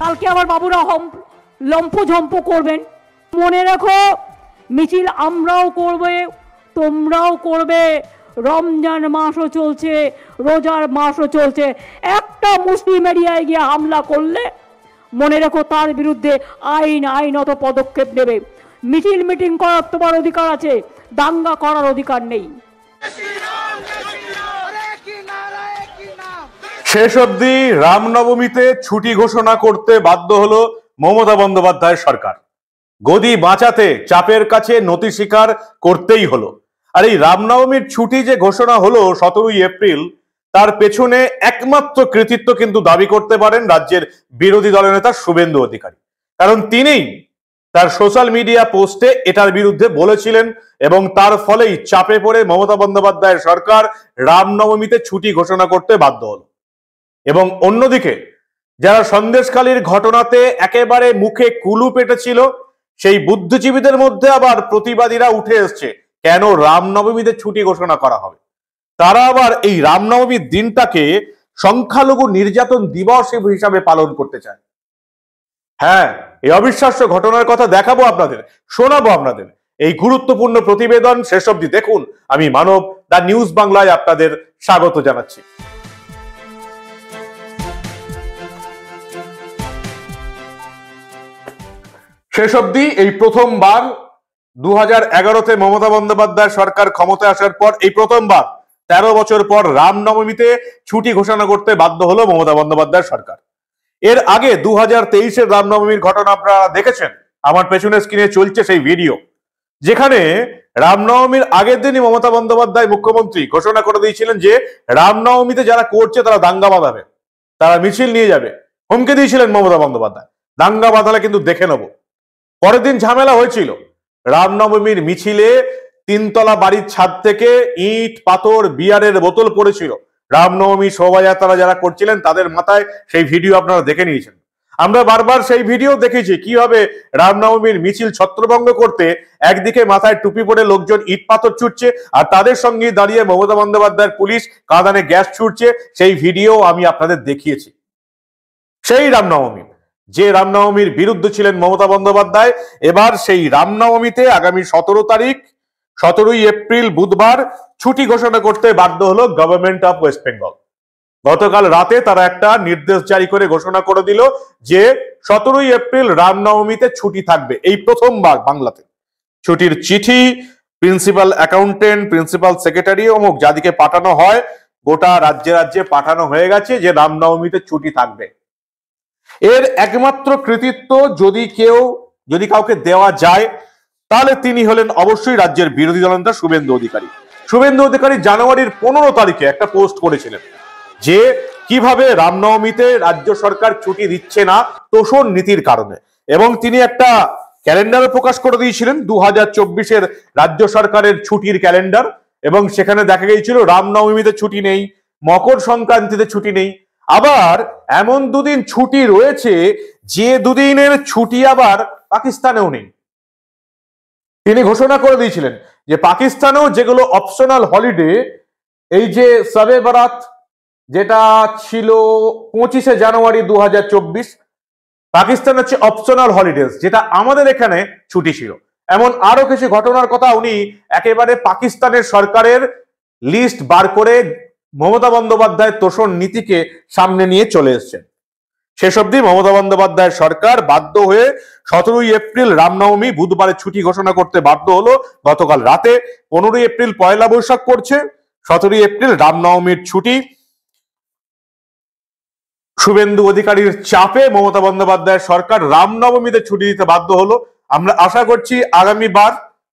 কালকে আবার বাবুরা হম ঝম্পু করবেন মনে রাখো মিছিল আমরাও করবে তোমরাও করবে রমজান মাসও চলছে রোজার মাসও চলছে একটা মুসলিম এরিয়ায় গিয়ে হামলা করলে মনে রেখো তার বিরুদ্ধে আইন আইনত পদক্ষেপ নেবে মিছিল মিটিং করার তোমার অধিকার আছে দাঙ্গা করার অধিকার নেই শেষ অবধি রামনবমীতে ছুটি ঘোষণা করতে বাধ্য হল মমতা বন্দ্যোপাধ্যায়ের সরকার গদি বাঁচাতে চাপের কাছে নতি স্বীকার করতেই হলো আর এই রামনবমীর ছুটি যে ঘোষণা হলো সতেরোই এপ্রিল তার পেছনে একমাত্র কৃতিত্ব কিন্তু দাবি করতে পারেন রাজ্যের বিরোধী দলের নেতা শুভেন্দু অধিকারী কারণ তিনিই তার সোশ্যাল মিডিয়া পোস্টে এটার বিরুদ্ধে বলেছিলেন এবং তার ফলেই চাপে পড়ে মমতা বন্দ্যোপাধ্যায়ের সরকার রামনবমীতে ছুটি ঘোষণা করতে বাধ্য হলো এবং অন্যদিকে যারা সন্দেশকালীর ঘটনাতে একেবারে মুখে কুলু পেটেছিল সেই বুদ্ধিজীবীদের মধ্যে আবার প্রতিবাদীরা উঠে এসছে কেন রামনবমীতে ছুটি ঘোষণা করা হবে তারা আবার এই রামনবমীর দিনটাকে সংখ্যালঘু নির্যাতন দিবস হিসাবে পালন করতে চায় হ্যাঁ এই অবিশ্বাস্য ঘটনার কথা দেখাবো আপনাদের শোনাবো আপনাদের এই গুরুত্বপূর্ণ প্রতিবেদন শেষ অবধি দেখুন আমি মানব দা নিউজ বাংলায় আপনাদের স্বাগত জানাচ্ছি শেষ অবধি এই প্রথমবার দু হাজার এগারোতে মমতা বন্দ্যোপাধ্যায় সরকার ক্ষমতায় আসার পর এই প্রথমবার তেরো বছর পর রামনবমীতে ছুটি ঘোষণা করতে বাধ্য হলো মমতা বন্দ্যোপাধ্যায় সরকার এর আগে দু হাজার তেইশের রামনবমীর ঘটনা আপনারা দেখেছেন আমার পেছনের স্ক্রিনে চলছে সেই ভিডিও যেখানে রামনবমীর আগের দিনই মমতা বন্দ্যোপাধ্যায় মুখ্যমন্ত্রী ঘোষণা করে দিয়েছিলেন যে রামনবমীতে যারা করছে তারা দাঙ্গা বাঁধাবে তারা মিছিল নিয়ে যাবে হুমকে দিয়েছিলেন মমতা বন্দ্যোপাধ্যায় দাঙ্গা বাঁধালে কিন্তু দেখে নেবো পরের দিন ঝামেলা হয়েছিল রামনবমীর মিছিলে তিনতলা বাড়ির ছাদ থেকে ইট পাথর বিয়ারের বোতল পড়েছিল রামনবমী শোভাযাত্রা যারা করছিলেন তাদের মাথায় সেই ভিডিও আপনারা দেখে নিয়েছেন আমরা বারবার সেই ভিডিও দেখেছি কিভাবে রামনবমীর মিছিল ছত্রভঙ্গ করতে একদিকে মাথায় টুপি পরে লোকজন ইট পাথর ছুটছে আর তাদের সঙ্গে দাঁড়িয়ে মমতা বন্দ্যোপাধ্যায়ের পুলিশ কাঁদানে গ্যাস ছুটছে সেই ভিডিও আমি আপনাদের দেখিয়েছি সেই রামনবমী যে রামনবমীর বিরুদ্ধে ছিলেন মমতা বন্দ্যোপাধ্যায় এবার সেই রামনবমীতে আগামী সতেরো তারিখ সতেরোই এপ্রিল বুধবার ছুটি ঘোষণা করতে বাধ্য হলো গভর্নমেন্ট অফ ওয়েস্ট বেঙ্গল গতকাল রাতে তারা একটা নির্দেশ জারি করে ঘোষণা করে দিল যে সতেরোই এপ্রিল রামনবমীতে ছুটি থাকবে এই প্রথমবার বাংলাতে ছুটির চিঠি প্রিন্সিপাল অ্যাকাউন্টেন্ট প্রিন্সিপাল সেক্রেটারি অমুক যাদিকে পাঠানো হয় গোটা রাজ্যে রাজ্যে পাঠানো হয়ে গেছে যে রামনবমীতে ছুটি থাকবে এর একমাত্র কৃতিত্ব যদি কেউ যদি কাউকে দেওয়া যায় তাহলে তিনি হলেন অবশ্যই রাজ্যের বিরোধী নেতা শুভেন্দু অধিকারী শুভেন্দু অধিকারী জানুয়ারির পনেরো তারিখে একটা পোস্ট করেছিলেন যে কিভাবে রামনবমীতে রাজ্য সরকার ছুটি দিচ্ছে না তোষণ নীতির কারণে এবং তিনি একটা ক্যালেন্ডারও প্রকাশ করে দিয়েছিলেন দু হাজার চব্বিশের রাজ্য সরকারের ছুটির ক্যালেন্ডার এবং সেখানে দেখা গিয়েছিল রামনবমীতে ছুটি নেই মকর সংক্রান্তিতে ছুটি নেই আবার এমন দুদিন ছুটি রয়েছে যে দুদিনের ছুটি আবার পাকিস্তানেও নেই তিনি ঘোষণা করে দিয়েছিলেন যে পাকিস্তানেও যেগুলো অপশনাল হলিডে এই যে সবে বারাত যেটা ছিল পঁচিশে জানুয়ারি দু পাকিস্তান হচ্ছে অপশনাল হলিডেজ যেটা আমাদের এখানে ছুটি ছিল এমন আরো কিছু ঘটনার কথা উনি একেবারে পাকিস্তানের সরকারের লিস্ট বার করে মমতা বন্দ্যোপাধ্যায় তোষণ নীতিকে সামনে নিয়ে চলে এসছেন শেষ অব্দি মমতা বন্দ্যোপাধ্যায়ের সরকার বাধ্য হয়ে সতেরোই এপ্রিল রামনবমী বুধবারে ছুটি ঘোষণা করতে বাধ্য হলো গতকাল রাতে পনেরোই এপ্রিল পয়লা বৈশাখ করছে সতেরোই এপ্রিল রামনবমীর ছুটি শুভেন্দু অধিকারীর চাপে মমতা বন্দ্যোপাধ্যায়ের সরকার রামনবমীতে ছুটি দিতে বাধ্য হলো আমরা আশা করছি আগামী বার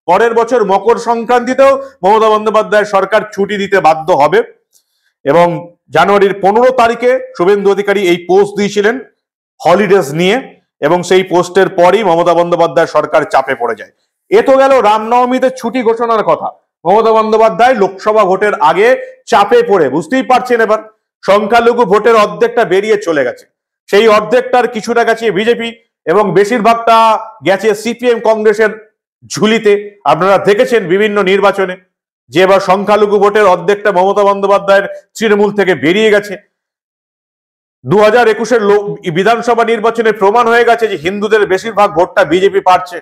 পরের বছর মকর সংক্রান্তিতেও মমতা বন্দ্যোপাধ্যায়ের সরকার ছুটি দিতে বাধ্য হবে এবং জানুয়ারির পনেরো তারিখে শুভেন্দু অধিকারী এই পোস্ট দিয়েছিলেন হলিডেজ নিয়ে এবং সেই পোস্টের পরই মমতা বন্দ্যোপাধ্যায় সরকার চাপে পড়ে যায় এ তো গেল রামনবমীতে ছুটি ঘোষণার কথা মমতা বন্দ্যোপাধ্যায় লোকসভা ভোটের আগে চাপে পড়ে বুঝতেই পারছেন এবার সংখ্যালঘু ভোটের অর্ধেকটা বেরিয়ে চলে গেছে সেই অর্ধেকটার কিছুটা গেছে বিজেপি এবং বেশিরভাগটা গেছে সিপিএম কংগ্রেসের ঝুলিতে আপনারা দেখেছেন বিভিন্ন নির্বাচনে যে এবার সংখ্যালঘু ভোটের অর্ধেকটা মমতা বন্দ্যোপাধ্যায়ের তৃণমূল থেকে বেরিয়ে গেছে দু হাজার একুশের বিধানসভা নির্বাচনে প্রমাণ হয়ে গেছে যে হিন্দুদের বেশিরভাগ ভোটটা বিজেপি পারছে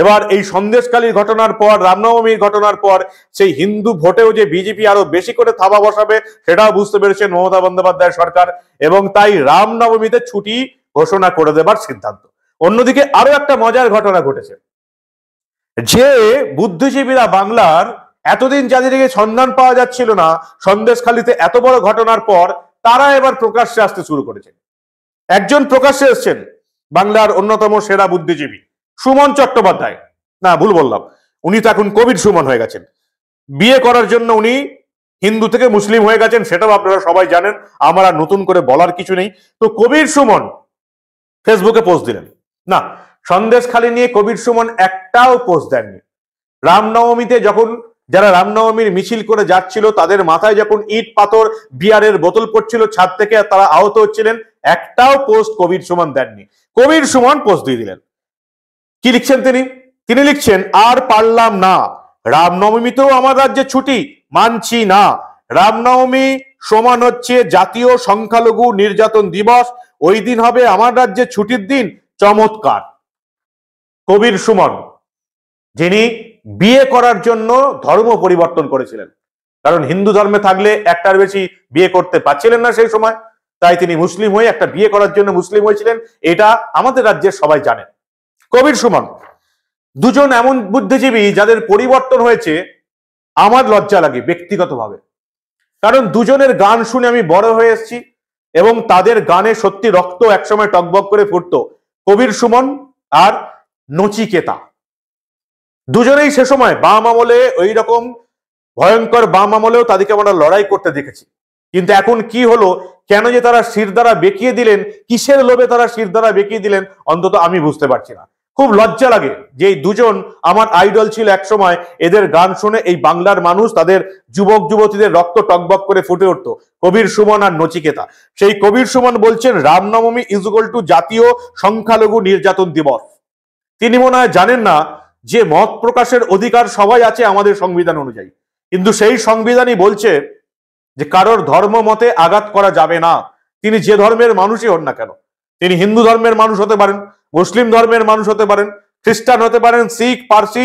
এবার এই সন্দেশকালীর ঘটনার পর রামনবমীর ঘটনার পর সেই হিন্দু ভোটেও যে বিজেপি আরো বেশি করে থাবা বসাবে সেটাও বুঝতে পেরেছেন মমতা বন্দ্যোপাধ্যায় সরকার এবং তাই রামনবমীতে ছুটি ঘোষণা করে দেবার সিদ্ধান্ত অন্যদিকে আরো একটা মজার ঘটনা ঘটেছে যে বুদ্ধিজীবীরা বাংলার এতদিন যাদেরকে সন্ধান পাওয়া যাচ্ছিল না সন্দেশখালিতে এত বড় ঘটনার পর তারা এবার প্রকাশ্যে আসতে শুরু করেছেন একজন প্রকাশ্যে এসছেন বাংলার অন্যতম সেরা বুদ্ধিজীবী সুমন চট্টোপাধ্যায় না ভুল বললাম উনি তো এখন কোভিড সুমন হয়ে গেছেন বিয়ে করার জন্য উনি হিন্দু থেকে মুসলিম হয়ে গেছেন সেটাও আপনারা সবাই জানেন আমার আর নতুন করে বলার কিছু নেই তো কবির সুমন ফেসবুকে পোস্ট দিলেন না সন্দেশ খালি নিয়ে কবির সুমন একটাও পোস্ট দেননি রামনবমীতে যখন যারা রামনবমীর মিছিল করে যাচ্ছিল তাদের মাথায় যখন ইট পাথর বিয়ারের বোতল পড়ছিল ছাদ থেকে তারা আহত হচ্ছিলেন একটাও পোস্ট কবির সুমন দেননি কবির সুমন পোস্ট দিয়ে দিলেন কি লিখছেন তিনি তিনি লিখছেন আর পারলাম না রামনবমীতেও আমার রাজ্যে ছুটি মানছি না রামনবমী সমান হচ্ছে জাতীয় সংখ্যালঘু নির্যাতন দিবস ওই দিন হবে আমার রাজ্যে ছুটির দিন চমৎকার কবির সুমন যিনি বিয়ে করার জন্য ধর্ম পরিবর্তন করেছিলেন কারণ হিন্দু ধর্মে থাকলে একটার বেশি বিয়ে করতে পারছিলেন না সেই সময় তাই তিনি মুসলিম হয়ে একটা বিয়ে করার জন্য মুসলিম হয়েছিলেন এটা আমাদের রাজ্যের সবাই জানেন কবির সুমন দুজন এমন বুদ্ধিজীবী যাদের পরিবর্তন হয়েছে আমার লজ্জা লাগে ব্যক্তিগতভাবে কারণ দুজনের গান শুনে আমি বড় হয়ে এসেছি এবং তাদের গানে সত্যি রক্ত একসময় টকবক করে ফুটতো কবির সুমন আর নচিকেতা দুজনেই সে সময় বাম আমলে ওই রকম ভয়ঙ্কর বাম আমলেও তাদেরকে আমরা লড়াই করতে দেখেছি কিন্তু এখন কি হলো কেন যে তারা শির দ্বারা বেঁকিয়ে দিলেন কিসের লোভে তারা শির দ্বারা বেঁকিয়ে দিলেন অন্তত আমি বুঝতে পারছি না খুব লজ্জা লাগে যে দুজন আমার আইডল ছিল একসময় এদের গান শুনে এই বাংলার মানুষ তাদের যুবক যুবতীদের রক্ত টকবক করে ফুটে উঠত কবির সুমন আর নচিকেতা সেই কবির সুমন বলছেন রামনবমী ইজগল টু জাতীয় সংখ্যালঘু নির্যাতন দিবস তিনি মনে হয় জানেন না যে মত প্রকাশের অধিকার সবাই আছে আমাদের সংবিধান অনুযায়ী কিন্তু সেই সংবিধানই বলছে যে কারোর ধর্ম মতে আঘাত করা যাবে না তিনি যে ধর্মের মানুষই হন না কেন তিনি হিন্দু ধর্মের মানুষ হতে পারেন মুসলিম ধর্মের মানুষ হতে পারেন খ্রিস্টান হতে পারেন শিখ পার্সি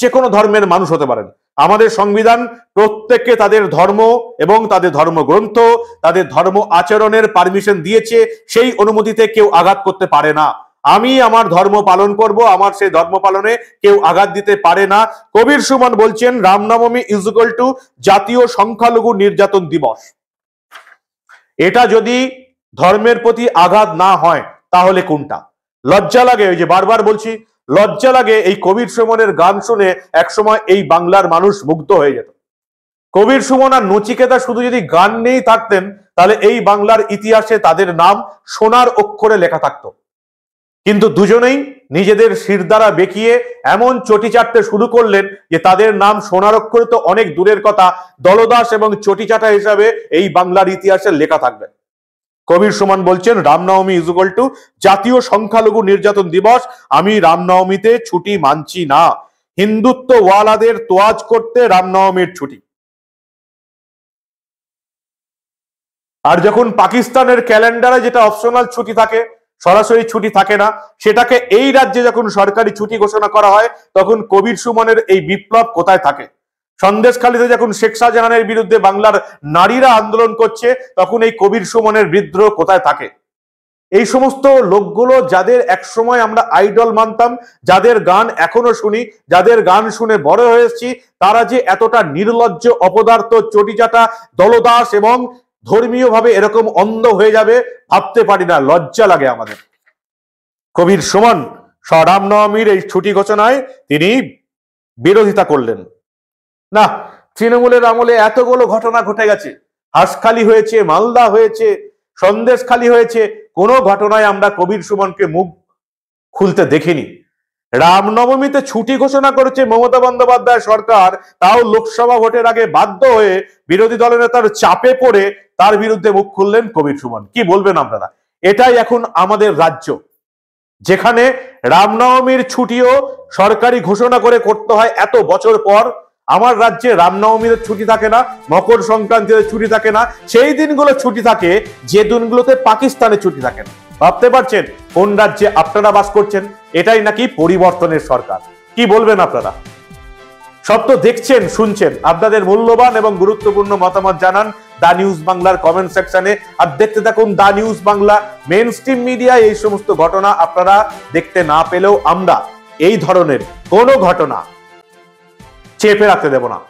যে কোনো ধর্মের মানুষ হতে পারেন আমাদের সংবিধান প্রত্যেককে তাদের ধর্ম এবং তাদের ধর্মগ্রন্থ তাদের ধর্ম আচরণের পারমিশন দিয়েছে সেই অনুমতিতে কেউ আঘাত করতে পারে না আমি আমার ধর্ম পালন করব আমার সেই ধর্ম পালনে কেউ আঘাত দিতে পারে না কবির সুমন বলছেন রামনবমী ইজ টু জাতীয় সংখ্যালঘু নির্যাতন দিবস এটা যদি ধর্মের প্রতি আঘাত না হয় তাহলে কোনটা লজ্জা লাগে ওই যে বারবার বলছি লজ্জা লাগে এই কবির সুমনের গান শুনে একসময় এই বাংলার মানুষ মুগ্ধ হয়ে যেত কবির সুমন আর নচিকেতা শুধু যদি গান নিয়েই থাকতেন তাহলে এই বাংলার ইতিহাসে তাদের নাম সোনার অক্ষরে লেখা থাকতো কিন্তু দুজনেই নিজেদের শির দ্বারা বেঁকিয়ে এমন চটি চাটতে শুরু করলেন যে তাদের নাম সোনারক্ষরে তো অনেক দূরের কথা দলদাস এবং চটিচাটা হিসাবে এই বাংলার ইতিহাসে লেখা থাকবে কবির সুমান বলছেন রামনবমী ইজ ইকুয়াল টু জাতীয় সংখ্যালঘু নির্যাতন দিবস আমি রামনবমীতে ছুটি মানছি না হিন্দুত্ব ওয়ালাদের তোয়াজ করতে রামনবমীর ছুটি আর যখন পাকিস্তানের ক্যালেন্ডারে যেটা অপশনাল ছুটি থাকে সরাসরি ছুটি থাকে না সেটাকে এই রাজ্যে যখন সরকারি ছুটি ঘোষণা করা হয় তখন কবির সুমনের এই বিপ্লব কোথায় থাকে সন্দেশখালীতে যখন শেখ শাহজাহানের বিরুদ্ধে বাংলার নারীরা আন্দোলন করছে তখন এই কবির সুমনের বিদ্রোহ কোথায় থাকে এই সমস্ত লোকগুলো যাদের একসময় আমরা আইডল মানতাম যাদের গান এখনো শুনি যাদের গান শুনে বড় হয়েছি তারা যে এতটা নির্লজ্জ অপদার্থ চটিচাটা দলদাস এবং ধর্মীয়ভাবে এরকম অন্ধ হয়ে যাবে ভাবতে পারি না লজ্জা লাগে আমাদের কবির সুমন রামনবমীর এই ছুটি ঘোষণায় তিনি বিরোধিতা করলেন না তৃণমূলের আমলে এতগুলো ঘটনা ঘটে গেছে হাঁসখালি হয়েছে মালদা হয়েছে সন্দেশ খালি হয়েছে কোনো ঘটনায় আমরা কবির সুমনকে মুখ খুলতে দেখিনি রামনবমীতে ছুটি ঘোষণা করেছে মমতা বন্দ্যোপাধ্যায় সরকার তাও লোকসভা ভোটের আগে বাধ্য হয়ে বিরোধী দলের নেতার চাপে পড়ে তার বিরুদ্ধে মুখ খুললেন কবির সুমন কি বলবেন আপনারা এটাই এখন আমাদের রাজ্য যেখানে রামনবমীর ছুটিও সরকারি ঘোষণা করে করতে হয় এত বছর পর আমার রাজ্যে রামনবমীর ছুটি থাকে না মকর সংক্রান্তির ছুটি থাকে না সেই দিনগুলো ছুটি থাকে যে দিনগুলোতে পাকিস্তানে ছুটি থাকে না ভাবতে পারছেন কোন রাজ্যে আপনারা বাস করছেন এটাই নাকি পরিবর্তনের সরকার কি বলবেন আপনারা সব তো দেখছেন শুনছেন আপনাদের মূল্যবান এবং গুরুত্বপূর্ণ মতামত জানান দা নিউজ বাংলার কমেন্ট সেকশনে আর দেখতে থাকুন the news Bangla mainstream মিডিয়ায় এই সমস্ত ঘটনা আপনারা দেখতে না পেলেও আমরা এই ধরনের কোনো ঘটনা চেপে রাখতে দেব না